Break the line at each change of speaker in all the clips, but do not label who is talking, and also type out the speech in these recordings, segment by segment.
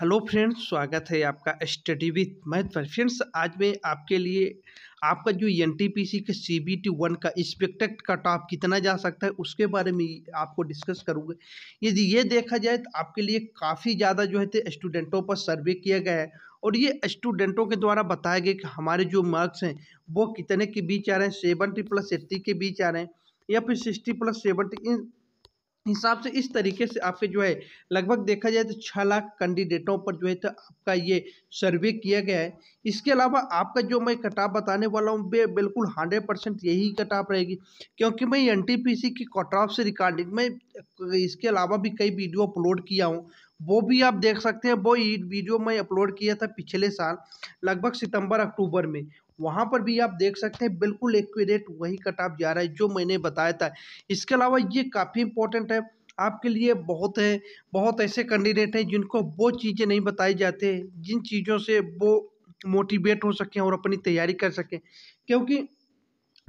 hello friends स्वागत है आपका स्टडी विथ मैथ पर फ्रेंड्स आज मैं आपके लिए आपका जो एन टी पी सी के सी बी टी वन का इंस्पेक्टेक्ट का टॉप कितना जा सकता है उसके बारे में आपको डिस्कस करूँगा यदि ये देखा जाए तो आपके लिए काफ़ी ज़्यादा जो है स्टूडेंटों पर सर्वे किया गया है और ये स्टूडेंटों के द्वारा बताया गया कि हमारे जो मार्क्स हैं वो कितने के बीच आ रहे हैं सेवनटी प्लस एट्टी के बीच आ रहे हैं या फिर सिक्सटी प्लस सेवनटी इन हिसाब से इस तरीके से आपके जो है लगभग देखा जाए तो छः लाख कैंडिडेटों पर जो है तो आपका ये सर्वे किया गया है इसके अलावा आपका जो मैं कटाप बताने वाला हूँ बे बिल्कुल हंड्रेड परसेंट यही कटाप रहेगी क्योंकि मैं एन टी पी सी की कटाप से रिकॉर्डिंग में इसके अलावा भी कई वीडियो अपलोड किया हूँ वो भी आप देख सकते हैं वो वीडियो मैं अपलोड किया था पिछले साल लगभग सितंबर अक्टूबर में वहाँ पर भी आप देख सकते हैं बिल्कुल एक्यूरेट वही कटाप जा रहा है जो मैंने बताया था इसके अलावा ये काफ़ी इंपॉर्टेंट है आपके लिए बहुत है बहुत ऐसे कैंडिडेट हैं जिनको वो चीज़ें नहीं बताई जाते जिन चीज़ों से वो मोटिवेट हो सकें और अपनी तैयारी कर सकें क्योंकि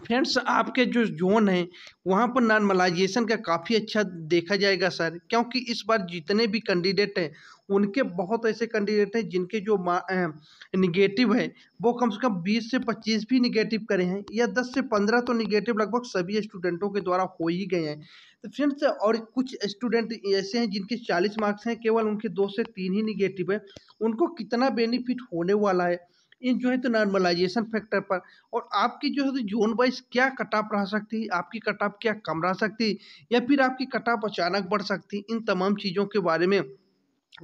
फ्रेंड्स आपके जो जोन हैं वहाँ पर नॉर्मलाइजेशन का काफ़ी अच्छा देखा जाएगा सर क्योंकि इस बार जितने भी कैंडिडेट हैं उनके बहुत ऐसे कैंडिडेट हैं जिनके जो निगेटिव है वो कम से कम बीस से पच्चीस भी निगेटिव करे हैं या दस से पंद्रह तो निगेटिव लगभग सभी स्टूडेंटों के द्वारा हो ही गए हैं तो फ्रेंड्स और कुछ स्टूडेंट ऐसे हैं जिनके चालीस मार्क्स हैं केवल उनके दो से तीन ही निगेटिव हैं उनको कितना बेनिफिट होने वाला है इन जो है तो नॉर्मलाइजेशन फैक्टर पर और आपकी जो है तो जोन वाइज क्या कटाप रह सकती है आपकी कटाप क्या कम रह सकती या फिर आपकी कटाप अचानक बढ़ सकती है इन तमाम चीज़ों के बारे में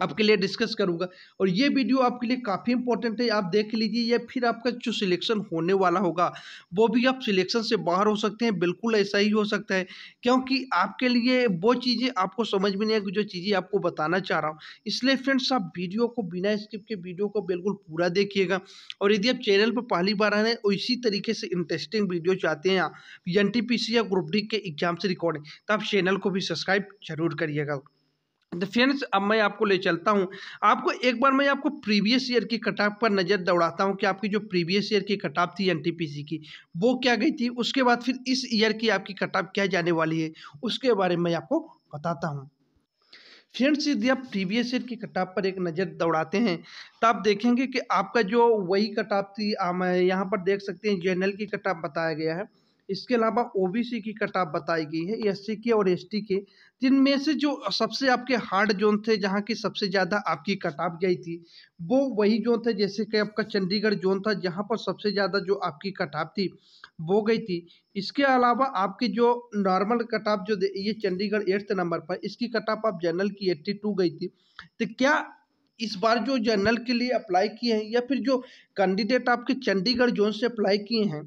आपके लिए डिस्कस करूंगा और ये वीडियो आपके लिए काफ़ी इंपॉर्टेंट है आप देख लीजिए या फिर आपका जो सिलेक्शन होने वाला होगा वो भी आप सिलेक्शन से बाहर हो सकते हैं बिल्कुल ऐसा ही हो सकता है क्योंकि आपके लिए वो चीज़ें आपको समझ में नहीं आएगी जो चीज़ें आपको बताना चाह रहा हूँ इसलिए फ्रेंड्स आप वीडियो को बिना स्किप के वीडियो को बिल्कुल पूरा देखिएगा और यदि आप चैनल पर पहली बार आए और तो इसी तरीके से इंटरेस्टिंग वीडियो चाहते हैं एन या ग्रुप डी के एग्जाम से रिकॉर्डिंग तो आप चैनल को भी सब्सक्राइब जरूर करिएगा तो फ्रेंड्स अब मैं आपको ले चलता हूं आपको एक बार मैं आपको प्रीवियस ईयर की कटाप पर नज़र दौड़ाता हूं कि आपकी जो प्रीवियस ईयर की कटाप थी एनटीपीसी की वो क्या गई थी उसके बाद फिर इस ईयर की आपकी कटाप क्या जाने वाली है उसके बारे में आपको बताता हूँ फ्रेंड्स यदि आप प्रीवियस ईयर की कटाप पर एक नज़र दौड़ाते हैं तो आप देखेंगे कि आपका जो वही कटाप थी यहाँ पर देख सकते हैं जनरल की कटाप बताया गया है इसके अलावा ओबीसी की कटाप बताई गई है एससी e के और एसटी के जिनमें से जो सबसे आपके हार्ड जोन थे जहाँ की सबसे ज़्यादा आपकी कटाप गई थी वो वही जोन थे जैसे कि आपका चंडीगढ़ जोन था जहाँ पर सबसे ज़्यादा जो आपकी कटाप थी वो गई थी इसके अलावा आपकी जो नॉर्मल कटाप जो ये चंडीगढ़ एट्थ नंबर पर इसकी कटाप आप जनरल की एट्टी टू गई थी तो क्या इस बार जो जनरल के लिए अप्लाई किए हैं या फिर जो कैंडिडेट आपके चंडीगढ़ जोन से अप्लाई किए हैं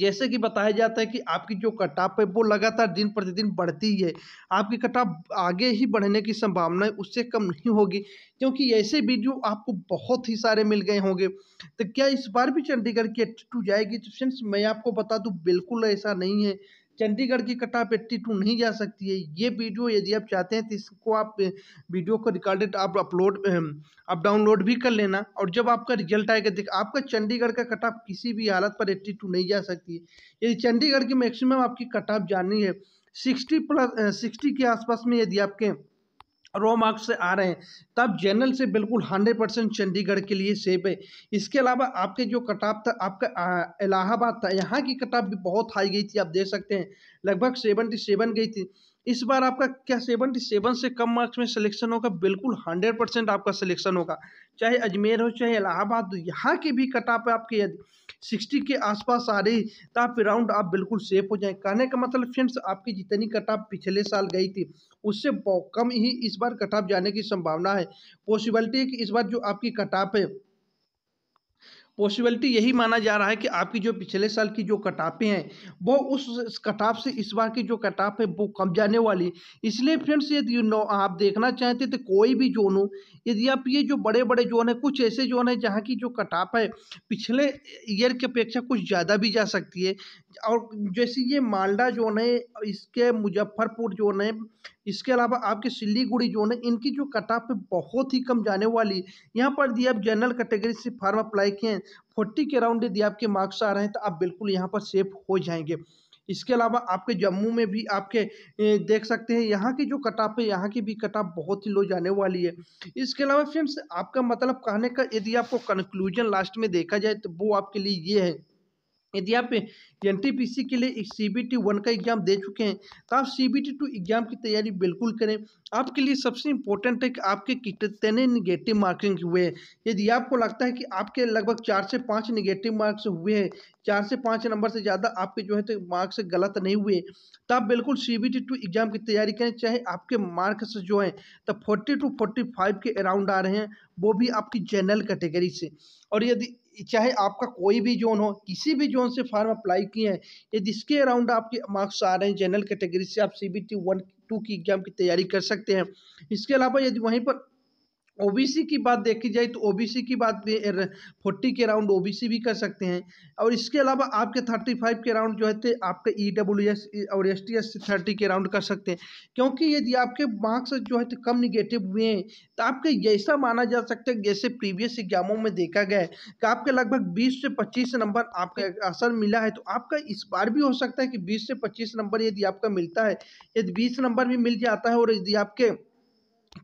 जैसे कि बताया जाता है कि आपकी जो कटाप है वो लगातार दिन प्रतिदिन बढ़ती है आपकी कटाप आगे ही बढ़ने की संभावना है उससे कम नहीं होगी क्योंकि ऐसे वीडियो आपको बहुत ही सारे मिल गए होंगे तो क्या इस बार भी चंडीगढ़ की टू जाएगी तो फ्रेंड्स मैं आपको बता दूँ बिल्कुल ऐसा नहीं है चंडीगढ़ की कटापेट्टी टू तो नहीं जा सकती है ये वीडियो यदि आप चाहते हैं तो इसको आप वीडियो को रिकॉर्डेड आप अपलोड आप डाउनलोड भी कर लेना और जब आपका रिजल्ट आएगा देख आपका चंडीगढ़ का कटाप किसी भी हालत पर एट्टी टू नहीं जा सकती है यदि चंडीगढ़ की मैक्सिमम आपकी कटाप जानी है सिक्सटी प्लस सिक्सटी के आसपास में यदि आपके रो मार्क्स से आ रहे हैं तब जनरल से बिल्कुल हंड्रेड परसेंट चंडीगढ़ के लिए सेफ है इसके अलावा आपके जो कट ऑफ था आपका इलाहाबाद था यहाँ की कट ऑफ भी बहुत हाई गई थी आप देख सकते हैं लगभग सेवेंटी सेवन गई थी इस बार आपका क्या सेवेंटी सेवन से कम मार्क्स में सिलेक्शन होगा बिल्कुल हंड्रेड परसेंट आपका सिलेक्शन होगा चाहे अजमेर हो चाहे इलाहाबाद हो यहाँ के भी कट ऑफ आपके यदि सिक्सटी के आसपास आ रही तो आप राउंड आप बिल्कुल सेफ हो जाए कहने का मतलब फ्रेंड्स आपकी जितनी कट ऑफ पिछले साल गई थी उससे कम ही इस बार कट ऑफ जाने की संभावना है पॉसिबिलिटी है कि इस बार जो आपकी कट ऑफ है पॉसिबिलिटी यही माना जा रहा है कि आपकी जो पिछले साल की जो कटापें हैं वो उस कटाप से इस बार की जो कटाप है वो कम जाने वाली इसलिए फ्रेंड्स यदि आप देखना चाहते तो कोई भी जोन हो यदि आप ये जो बड़े बड़े जोन है कुछ ऐसे जोन है जहाँ की जो कटाप है पिछले ईयर की अपेक्षा कुछ ज़्यादा भी जा सकती है और जैसे ये मालडा जोन है इसके मुजफ्फरपुर जोन है इसके अलावा आपके सिल्लीगुड़ी जोन है इनकी जो कट ऑफ बहुत ही कम जाने वाली यहाँ पर दिया आप जनरल कैटेगरी से फार्म अप्लाई किए हैं फोर्टी के राउंड यदि आपके मार्क्स आ रहे हैं तो आप बिल्कुल यहाँ पर सेफ हो जाएंगे इसके अलावा आपके जम्मू में भी आपके देख सकते हैं यहाँ की जो कटाप है यहाँ की भी कटाप बहुत ही लो जाने वाली है इसके अलावा फ्रेंड्स आपका मतलब कहने का यदि आपको कंक्लूजन लास्ट में देखा जाए तो वो आपके लिए ये है यदि आप एन के लिए सी बी टी वन का एग्जाम दे चुके हैं तो आप C B T two exam की तैयारी बिल्कुल करें आपके लिए सबसे इम्पोर्टेंट है कि आपके कितने निगेटिव मार्किंग हुए हैं यदि आपको लगता है कि आपके लगभग चार से पाँच निगेटिव मार्क्स हुए हैं चार से पाँच नंबर से ज़्यादा आपके जो है तो मार्क्स गलत नहीं हुए तो आप बिल्कुल C B T two exam की तैयारी करें चाहे आपके मार्क्स जो हैं तो फोर्टी टू फोर्टी फाइव के अराउंड आ रहे हैं वो भी आपकी जनरल कैटेगरी से और यदि चाहे आपका कोई भी जोन हो किसी भी जोन से फॉर्म अप्लाई किए हैं यदि इसके अराउंड आपके मार्क्स आ रहे हैं जनरल कैटेगरी से आप C B T one two की एग्ज़ाम की तैयारी कर सकते हैं इसके अलावा यदि वहीं पर ओबीसी की बात देखी जाए तो ओबीसी की बात फोर्टी के राउंड ओबीसी भी कर सकते हैं और इसके अलावा आपके थर्टी फाइव के राउंड जो है थे आपके ई डब्ल्यू एस और एस टी एस थर्टी के राउंड कर सकते हैं क्योंकि यदि आपके मार्क्स जो है कम निगेटिव हुए हैं तो आपके जैसा माना जा सकता है जैसे प्रीवियस एग्जामों में देखा गया है कि आपके लगभग बीस से पच्चीस नंबर आपका असर मिला है तो आपका इस बार भी हो सकता है कि बीस से पच्चीस नंबर यदि आपका मिलता है यदि बीस नंबर भी मिल जाता है और यदि आपके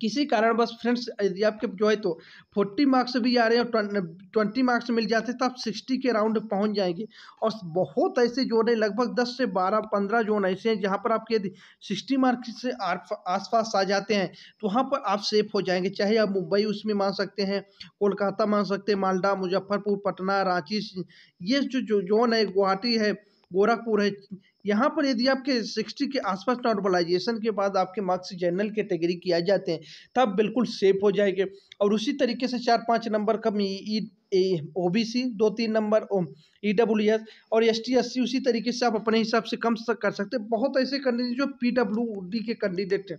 किसी कारणवश फ्रेंड्स यदि आपके जो है तो फोर्टी मार्क्स भी आ रहे हैं और ट्वेंटी मार्क्स मिल जाते हैं तो आप सिक्सटी के राउंड पहुंच जाएंगे और बहुत ऐसे जोन है लगभग दस से बारह पंद्रह जोन ऐसे हैं जहां पर आपके यदि सिक्सटी मार्क्स से आसपास आ जाते हैं तो वहां पर आप सेफ हो जाएंगे चाहे आप मुंबई उसमें मान सकते हैं कोलकाता मान सकते हैं मालदा मुजफ्फरपुर पटना रांची ये जो जोन है गुवाहाटी है गोरखपुर है यहाँ पर यदि आपके 60 के आसपास नॉर्मलाइजेशन के बाद आपके मार्क्स जनरल कैटेगरी किया जाते हैं तब बिल्कुल सेफ हो जाएंगे और उसी तरीके से चार पाँच नंबर कम ओ बी सी दो तीन नंबर ई डब्ल्यू एस और एस टी एस सी उसी तरीके से आप अपने हिसाब से कम कर सकते हैं बहुत ऐसे कैंडिडेट जो पी डब्ल्यू डी के कैंडिडेट हैं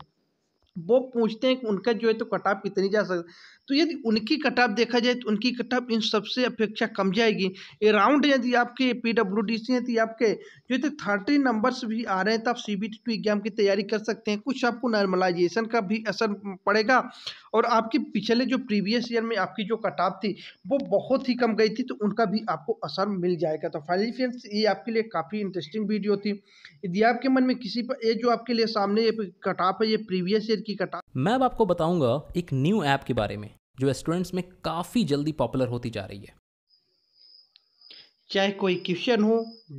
वो पूछते हैं कि उनका जो है तो कटाप कितनी जा सकता तो यदि उनकी कटाप देखा जाए तो उनकी कटाप इन सबसे अपेक्षा कम जाएगी अराउंड यदि आपके पी डब्ल्यू डी सी यदि आपके जो है थर्टी नंबर्स भी आ रहे हैं तो आप C B T two exam की तैयारी कर सकते हैं कुछ आपको नॉर्मलाइजेशन का भी असर पड़ेगा और आपके पिछले जो प्रीवियस ईयर में आपकी जो कटाप थी वो बहुत ही कम गई थी तो उनका भी आपको असर मिल जाएगा तो फाइनली फ्रेंड्स ये आपके लिए काफ़ी इंटरेस्टिंग वीडियो थी यदि आपके मन में किसी पर ये जो आपके लिए सामने ये कटाप है ये प्रीवियस ईयर मैसेज की कटा मैं अब आपको बताऊंगा एक न्यू ऐप के बारे में जो स्टूडेंट्स में काफ़ी जल्दी पॉपुलर होती जा रही है चाहे कोई क्वेश्चन हो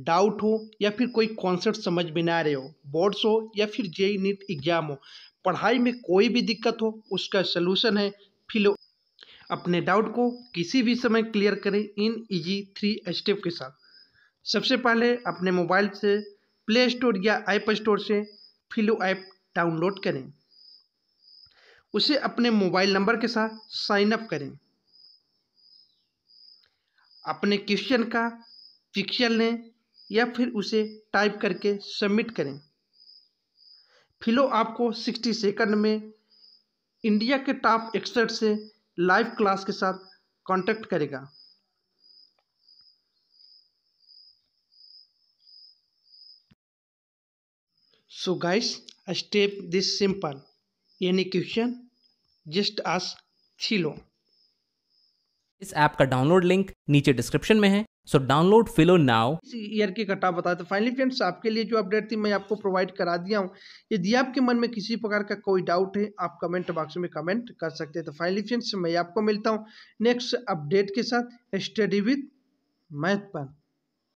डाउट हो या फिर कोई कॉन्सेप्ट समझ में ना रहे हो बोर्ड्स हो या फिर जेई नीट एग्जाम हो पढ़ाई में कोई भी दिक्कत हो उसका सलूशन है फिलो अपने डाउट को किसी भी समय क्लियर करें इन इजी थ्री स्टेप के साथ सबसे पहले अपने मोबाइल से प्ले स्टोर या ऐप स्टोर से फिलो ऐप डाउनलोड करें उसे अपने मोबाइल नंबर के साथ साइन अप करें अपने क्वेश्चन का पिक्चर लें या फिर उसे टाइप करके सबमिट करें फिलो आपको 60 सेकंड में इंडिया के टॉप एक्सपर्ट से लाइव क्लास के साथ कांटेक्ट करेगा so guys step this simple any question just ask Filo इस ऐप का डाउनलोड लिंक नीचे डिस्क्रिप्शन में है so download Filo now year के कट ऑफ तो फाइनली फ्रेंड्स आपके लिए जो अपडेट थी मैं आपको प्रोवाइड करा दिया हूँ यदि आपके मन में किसी प्रकार का कोई डाउट है आप कमेंट बॉक्स में कमेंट कर सकते हैं तो फाइनली फ्रेंड्स मैं आपको मिलता हूँ नेक्स्ट अपडेट के साथ स्टडी विथ मैथ पर